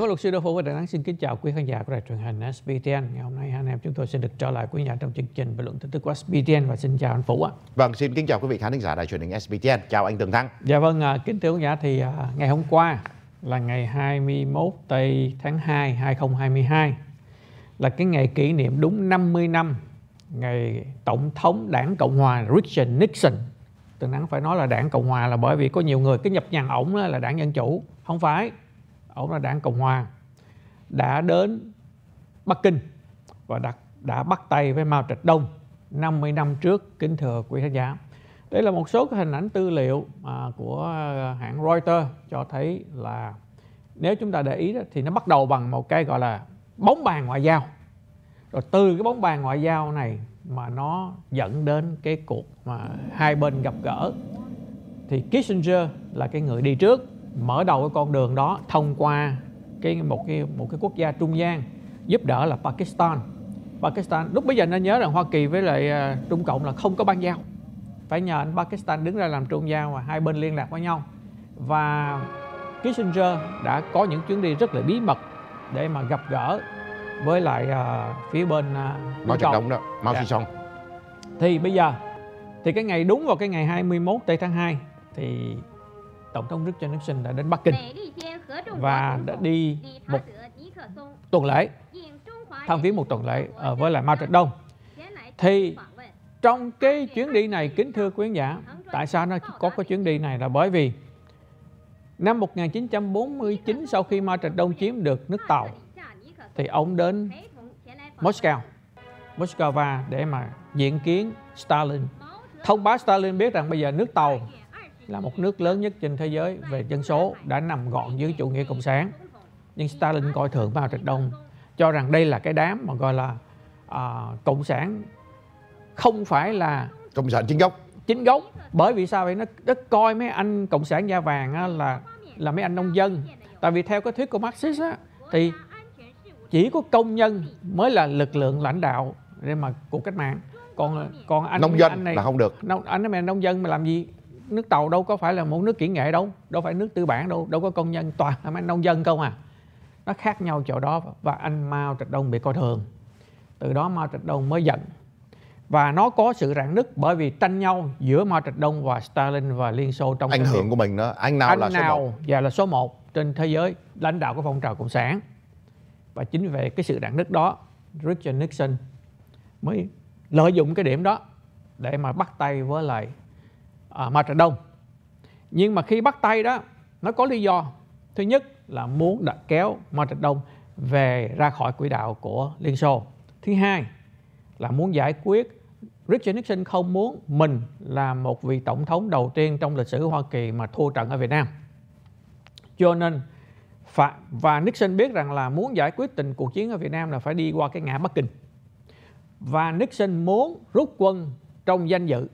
Cảm luật sư Đỗ Phú và Đại Nắng xin kính chào quý khán giả của đài truyền hình SBTN. Ngày hôm nay anh em chúng tôi sẽ được trở lại quý nhà trong chương trình bình luận tin tức của SBTN và xin chào anh Phủ. ạ. Vâng, xin kính chào quý vị khán thính giả đài truyền hình SBTN. Chào anh Tường Thắng. Dạ vâng, à, kính thưa quý giả thì à, ngày hôm qua là ngày 21 tây tháng 2 2022 là cái ngày kỷ niệm đúng 50 năm ngày tổng thống đảng Cộng hòa Richard Nixon. Tường Nắng phải nói là đảng Cộng hòa là bởi vì có nhiều người cứ nhập nhằng ổng là đảng dân chủ, không phải ông là đảng cộng hòa đã đến bắc kinh và đặt đã bắt tay với mao trạch đông 50 năm trước kính thưa quý khán giả đây là một số cái hình ảnh tư liệu à, của hãng Reuters cho thấy là nếu chúng ta để ý đó, thì nó bắt đầu bằng một cái gọi là bóng bàn ngoại giao rồi từ cái bóng bàn ngoại giao này mà nó dẫn đến cái cuộc mà hai bên gặp gỡ thì Kissinger là cái người đi trước mở đầu cái con đường đó thông qua cái một cái một cái quốc gia trung gian giúp đỡ là Pakistan. Pakistan lúc bây giờ nên nhớ rằng Hoa Kỳ với lại à, Trung Cộng là không có ban giao. Phải nhờ anh Pakistan đứng ra làm trung gian và hai bên liên lạc với nhau. Và Kissinger đã có những chuyến đi rất là bí mật để mà gặp gỡ với lại uh, phía bên uh, Mao Trạch Đông đó, Mao Trạch dạ. Đông. Thì bây giờ thì cái ngày đúng vào cái ngày 21 tây tháng 2 thì Tổng thống Richard Nixon đã đến Bắc Kinh và đã đi một tuần lễ tham viếng một tuần lễ ờ, với lại Mao Trạch Đông thì trong cái chuyến đi này kính thưa quý giả tại sao nó có cái chuyến đi này là bởi vì năm 1949 sau khi Mao Trạch Đông chiếm được nước Tàu thì ông đến Moscow Moscow để mà diện kiến Stalin thông báo Stalin biết rằng bây giờ nước Tàu là một nước lớn nhất trên thế giới về dân số đã nằm gọn dưới chủ nghĩa cộng sản nhưng Stalin coi thường Mao Trạch Đông cho rằng đây là cái đám mà gọi là à, cộng sản không phải là cộng sản chính gốc chính gốc bởi vì sao vậy nó, nó coi mấy anh cộng sản da vàng á, là là mấy anh nông dân tại vì theo cái thuyết của Marxist á, thì chỉ có công nhân mới là lực lượng lãnh đạo để mà cuộc cách mạng còn còn anh nông dân anh này là không được nông anh nói mày nông dân mà làm gì nước tàu đâu có phải là một nước kỹ nghệ đâu đâu phải nước tư bản đâu đâu có công nhân toàn là mấy nông dân không à nó khác nhau chỗ đó và anh Mao Trạch Đông bị coi thường từ đó Mao Trạch Đông mới giận và nó có sự rạn nứt bởi vì tranh nhau giữa Mao Trạch Đông và Stalin và Liên Xô trong ảnh hưởng của mình đó anh nào anh là nào số 1 và là số 1 trên thế giới lãnh đạo của phong trào cộng sản và chính về cái sự rạn nứt đó Richard Nixon mới lợi dụng cái điểm đó để mà bắt tay với lại à, mặt trời đông nhưng mà khi bắt tay đó nó có lý do thứ nhất là muốn đã kéo mặt trời đông về ra khỏi quỹ đạo của liên xô thứ hai là muốn giải quyết Richard Nixon không muốn mình là một vị tổng thống đầu tiên trong lịch sử Hoa Kỳ mà thua trận ở Việt Nam cho nên và Nixon biết rằng là muốn giải quyết tình cuộc chiến ở Việt Nam là phải đi qua cái ngã Bắc Kinh và Nixon muốn rút quân trong danh dự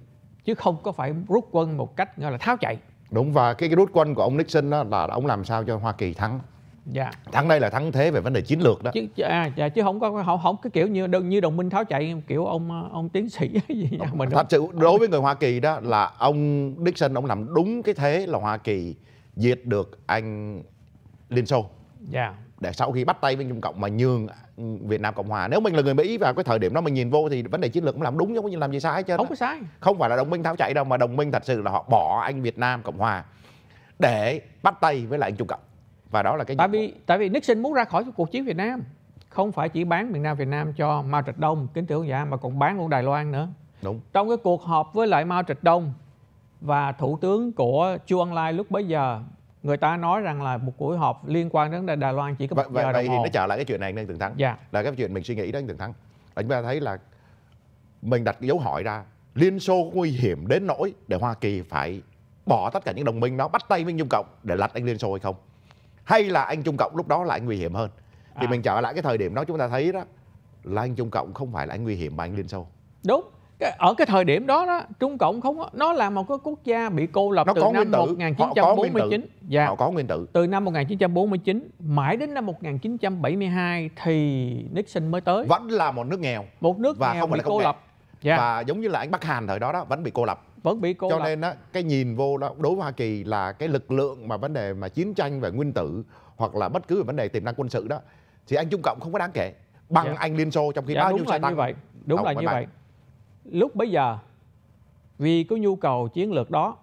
chứ không có phải rút quân một cách gọi là tháo chạy đúng và cái, cái rút quân của ông Nixon đó là ông làm sao cho Hoa Kỳ thắng dạ. thắng đây là thắng thế về vấn đề chiến lược đó chứ à, dạ, chứ không có không không cái kiểu như như đồng minh tháo chạy kiểu ông à, ông tiến sĩ gì đó. mình thật sự đối với người Hoa Kỳ đó là ông Nixon ông làm đúng cái thế là Hoa Kỳ diệt được anh Liên Xô dạ. để sau khi bắt tay với Trung Cộng mà nhường Việt Nam Cộng Hòa nếu mình là người Mỹ vào cái thời điểm đó mình nhìn vô thì vấn đề chiến lược cũng làm đúng chứ không làm gì sai chứ không có sai không phải là đồng minh tháo chạy đâu mà đồng minh thật sự là họ bỏ anh Việt Nam Cộng Hòa để bắt tay với lại anh Trung Cộng và đó là cái tại vì tại vì Nixon muốn ra khỏi cuộc chiến Việt Nam không phải chỉ bán miền Nam Việt Nam cho Mao Trạch Đông kính thưa ông giả mà còn bán luôn Đài Loan nữa đúng trong cái cuộc họp với lại Mao Trạch Đông và thủ tướng của Chu Ân Lai lúc bấy giờ người ta nói rằng là một buổi họp liên quan đến Đài Loan chỉ có một vậy, giờ vậy, đồng hồ. thì nó trở lại cái chuyện này nên Đinh Từng Thắng dạ. là cái chuyện mình suy nghĩ đó anh Từng Thắng là chúng ta thấy là mình đặt cái dấu hỏi ra Liên Xô có nguy hiểm đến nỗi để Hoa Kỳ phải bỏ tất cả những đồng minh nó bắt tay với Trung Cộng để lật anh Liên Xô hay không hay là anh Trung Cộng lúc đó lại nguy hiểm hơn thì à. mình trở lại cái thời điểm đó chúng ta thấy đó là anh Trung Cộng không phải là anh nguy hiểm mà anh Liên Xô đúng ở cái thời điểm đó đó Trung Cộng không nó là một cái quốc gia bị cô lập nó từ năm 1949 dạ, họ có nguyên tử từ năm 1949 mãi đến năm 1972 thì Nixon mới tới vẫn là một nước nghèo một nước và nghèo không bị cô lập dạ. và giống như là anh Bắc Hàn thời đó đó vẫn bị cô lập vẫn bị cô cho lập. nên đó, cái nhìn vô đó, đối với Hoa Kỳ là cái lực lượng mà vấn đề mà chiến tranh về nguyên tử hoặc là bất cứ vấn đề tiềm năng quân sự đó thì anh Trung Cộng không có đáng kể bằng dạ. anh Liên Xô trong khi dạ, bao nhiêu xe tăng như vậy đúng là như bạn. vậy lúc bấy giờ vì có nhu cầu chiến lược đó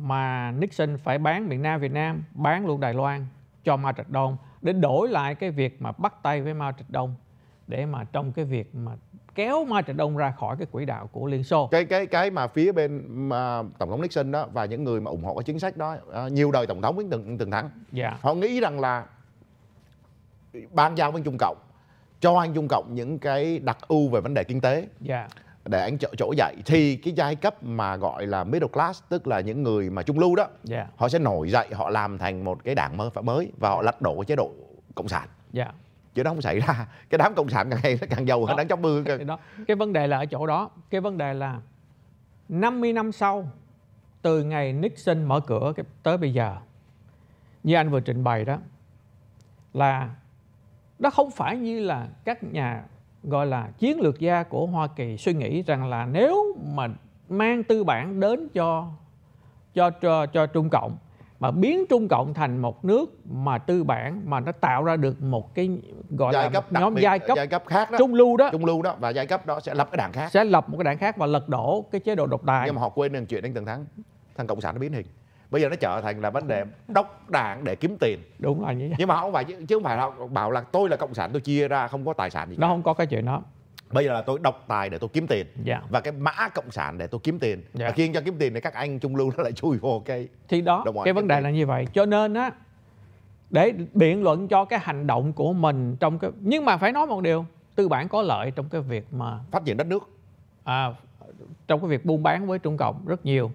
mà Nixon phải bán miền Nam Việt Nam, bán luôn Đài Loan cho Mao Trạch Đông để đổi lại cái việc mà bắt tay với Mao Trạch Đông để mà trong cái việc mà kéo Mao Trạch Đông ra khỏi cái quỹ đạo của Liên Xô. Cái cái cái mà phía bên mà tổng thống Nixon đó và những người mà ủng hộ cái chính sách đó à, nhiều đời tổng thống cũng từng từng thắng. Yeah. Dạ. Họ nghĩ rằng là ban giao với Trung Cộng cho anh Trung Cộng những cái đặc ưu về vấn đề kinh tế. Yeah dạ để anh chỗ, chỗ dậy thì cái giai cấp mà gọi là middle class tức là những người mà trung lưu đó yeah. Dạ. họ sẽ nổi dậy họ làm thành một cái đảng mới mới và họ lật đổ chế độ cộng sản yeah. Dạ. chứ nó không xảy ra cái đám cộng sản càng ngày nó càng giàu hơn đám chóc mưa càng... đó cái vấn đề là ở chỗ đó cái vấn đề là 50 năm sau từ ngày Nixon mở cửa tới bây giờ như anh vừa trình bày đó là nó không phải như là các nhà gọi là chiến lược gia của Hoa Kỳ suy nghĩ rằng là nếu mà mang tư bản đến cho cho cho, cho Trung Cộng mà biến Trung Cộng thành một nước mà tư bản mà nó tạo ra được một cái gọi giai là cấp nhóm biệt, giai cấp giai cấp khác đó, trung lưu đó trung lưu đó và giai cấp đó sẽ lập cái đảng khác sẽ lập một cái đảng khác và lật đổ cái chế độ độc tài nhưng mà họ quên rằng chuyện đến từng tháng thằng cộng sản nó biến hình bây giờ nó trở thành là vấn đề đốc đảng để kiếm tiền đúng rồi như vậy. nhưng mà không phải chứ không phải họ bảo là tôi là cộng sản tôi chia ra không có tài sản gì nó cả. không có cái chuyện đó bây giờ là tôi độc tài để tôi kiếm tiền yeah. Dạ. và cái mã cộng sản để tôi kiếm tiền yeah. Dạ. khiến cho kiếm tiền thì các anh trung lưu nó lại chui vô cái thì đó cái vấn đề tiền. là như vậy cho nên á để biện luận cho cái hành động của mình trong cái nhưng mà phải nói một điều tư bản có lợi trong cái việc mà phát triển đất nước à, trong cái việc buôn bán với trung cộng rất nhiều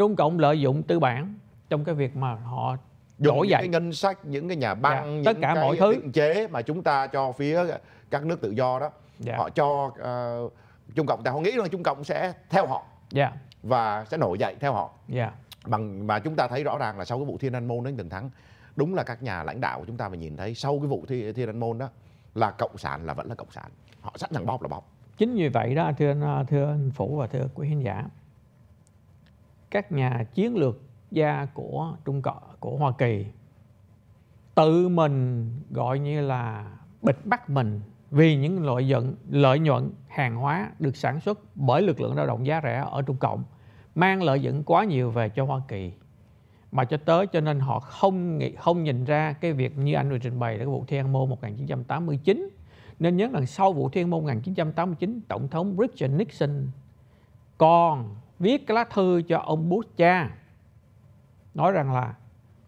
Trung Cộng lợi dụng tư bản trong cái việc mà họ đổi dậy cái ngân sách những cái nhà dạ, băng dạ, những tất cả mọi thứ chế mà chúng ta cho phía các nước tự do đó dạ. họ cho uh, Trung Cộng ta không nghĩ rằng Trung Cộng sẽ theo họ dạ. và sẽ nổi dậy theo họ dạ. bằng mà chúng ta thấy rõ ràng là sau cái vụ Thiên An Môn đến Trần Thắng đúng là các nhà lãnh đạo của chúng ta phải nhìn thấy sau cái vụ thi, Thiên An Môn đó là cộng sản là vẫn là cộng sản họ sẵn sàng bóp là bóp chính vì vậy đó thưa thưa anh Phủ và thưa quý khán giả các nhà chiến lược gia của Trung Cộng của Hoa Kỳ tự mình gọi như là bịt bắt mình vì những lợi nhuận lợi nhuận hàng hóa được sản xuất bởi lực lượng lao động giá rẻ ở Trung Cộng mang lợi nhuận quá nhiều về cho Hoa Kỳ mà cho tới cho nên họ không nghĩ, không nhìn ra cái việc như anh vừa trình bày là cái vụ Thiên An Môn 1989 nên nhớ rằng sau vụ Thiên An Môn 1989 tổng thống Richard Nixon còn viết cái lá thư cho ông bố cha nói rằng là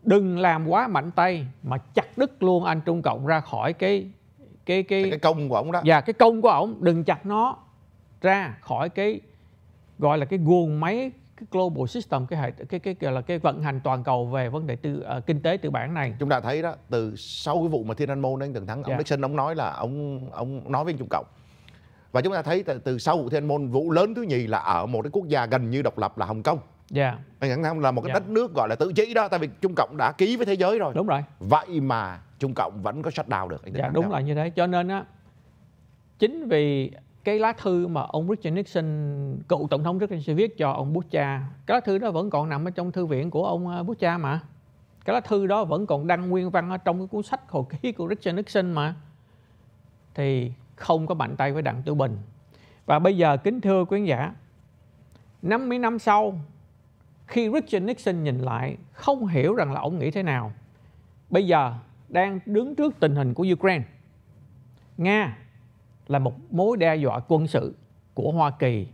đừng làm quá mạnh tay mà chặt đứt luôn anh Trung Cộng ra khỏi cái cái cái cái công của ông đó. và dạ, cái công của ông đừng chặt nó ra khỏi cái gọi là cái guồng máy cái global system cái hệ cái cái gọi là cái vận hành toàn cầu về vấn đề tư uh, kinh tế tư bản này. Chúng ta thấy đó từ sau cái vụ mà Thiên An Môn đến Tần Thắng ông dạ. Nixon ông nói là ông ông nói với anh Trung Cộng và chúng ta thấy từ, từ sau vụ Thiên Môn vụ lớn thứ nhì là ở một cái quốc gia gần như độc lập là Hồng Kông yeah. Dạ. Hồng Kông là một cái yeah. Dạ. đất nước gọi là tự trị đó tại vì Trung Cộng đã ký với thế giới rồi đúng rồi vậy mà Trung Cộng vẫn có sách đào được anh dạ đúng theo. là như thế cho nên á chính vì cái lá thư mà ông Richard Nixon cựu tổng thống Richard Nixon viết cho ông Bush cha cái lá thư đó vẫn còn nằm ở trong thư viện của ông à, Bush cha mà cái lá thư đó vẫn còn đăng nguyên văn ở trong cái cuốn sách hồi ký của Richard Nixon mà thì không có mạnh tay với Đặng Tiểu Bình. Và bây giờ kính thưa quý khán giả, 50 năm sau khi Richard Nixon nhìn lại không hiểu rằng là ông nghĩ thế nào. Bây giờ đang đứng trước tình hình của Ukraine. Nga là một mối đe dọa quân sự của Hoa Kỳ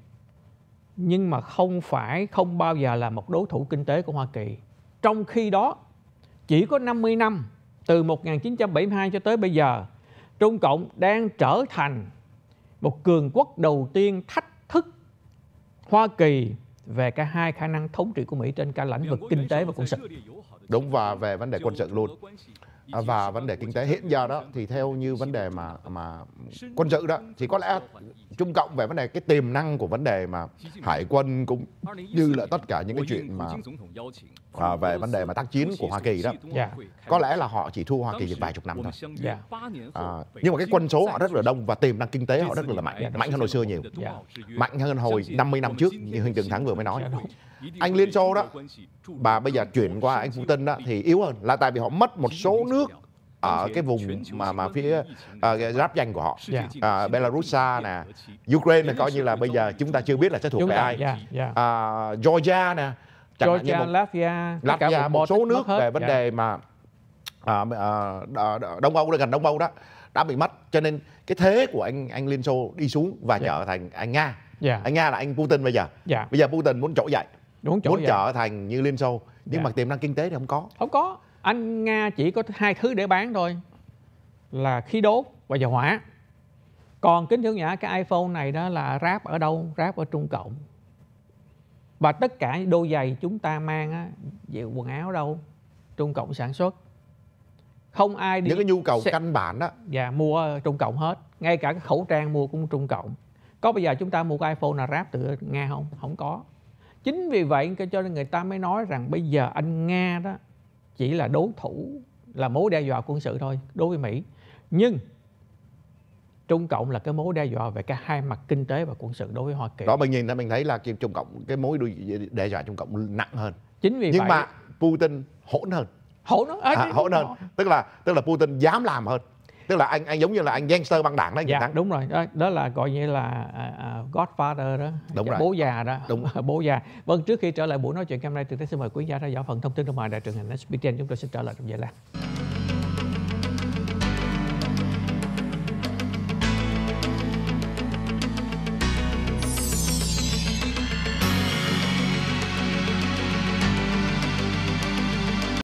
nhưng mà không phải không bao giờ là một đối thủ kinh tế của Hoa Kỳ. Trong khi đó, chỉ có 50 năm từ 1972 cho tới bây giờ Trung Cộng đang trở thành một cường quốc đầu tiên thách thức Hoa Kỳ về cả hai khả năng thống trị của Mỹ trên cả lĩnh vực kinh tế và quân sự. Đúng và về vấn đề quân sự luôn. À, và vấn đề kinh tế hiện giờ đó thì theo như vấn đề mà mà quân sự đó thì có lẽ Trung Cộng về vấn đề cái tiềm năng của vấn đề mà hải quân cũng như là tất cả những cái chuyện mà à, về vấn đề mà tác chiến của Hoa Kỳ đó. Yeah. Dạ. Có lẽ là họ chỉ thua Hoa Kỳ được vài chục năm thôi. Yeah. Dạ. À, nhưng mà cái quân số họ rất là đông và tiềm năng kinh tế họ rất là mạnh, mạnh hơn hồi xưa nhiều. Yeah. Dạ. Mạnh hơn hồi 50 năm trước như Huỳnh Tường Thắng vừa mới nói. Anh Liên Xô đó, bà bây giờ chuyển qua anh Putin đó thì yếu hơn là tại vì họ mất một số nước ở cái vùng mà mà phía uh, danh của họ yeah. Dạ. uh, à, Belarus nè Ukraine là coi như là bây giờ chúng ta chưa biết là sẽ thuộc về ai yeah, yeah. Uh, Georgia nè chẳng Georgia, như một, Latvia, Latvia một số nước về vấn yeah. Dạ. đề mà à, à, Đông Âu gần Đông Âu đó đã bị mất cho nên cái thế của anh anh Liên Xô đi xuống và yeah. Dạ. trở thành anh Nga yeah. anh Nga là anh Putin bây giờ yeah. bây giờ Putin muốn trỗi dậy Đúng, muốn trở thành như Liên Xô nhưng yeah. mà tiềm năng kinh tế thì không có không có anh nga chỉ có hai thứ để bán thôi là khí đốt và dầu hỏa còn kính thưa nhã cái iphone này đó là ráp ở đâu ráp ở trung cộng và tất cả đôi giày chúng ta mang á về quần áo đâu trung cộng sản xuất không ai đi những cái nhu cầu sẽ... căn bản đó dạ mua trung cộng hết ngay cả cái khẩu trang mua cũng trung cộng có bây giờ chúng ta mua cái iphone là ráp từ nga không không có chính vì vậy cho nên người ta mới nói rằng bây giờ anh nga đó chỉ là đối thủ là mối đe dọa quân sự thôi đối với Mỹ nhưng Trung Cộng là cái mối đe dọa về cả hai mặt kinh tế và quân sự đối với Hoa Kỳ. Đó mình nhìn mình thấy là cái Trung Cộng cái mối đe dọa Trung Cộng nặng hơn. Chính vì Nhưng vậy, mà Putin hỗn hơn. Hỗn À, à hỗn hơn. Tức là tức là Putin dám làm hơn tức là anh anh giống như là anh gangster băng đảng đấy anh dạ, thắng. đúng rồi đó, đó là gọi như là uh, Godfather đó đúng dạ, rồi. bố già đó đúng bố già vâng trước khi trở lại buổi nói chuyện ngày hôm nay thì xin mời quý gia theo dõi phần thông tin trong ngoài đại truyền hình SBTN chúng tôi sẽ trở lại trong giây lát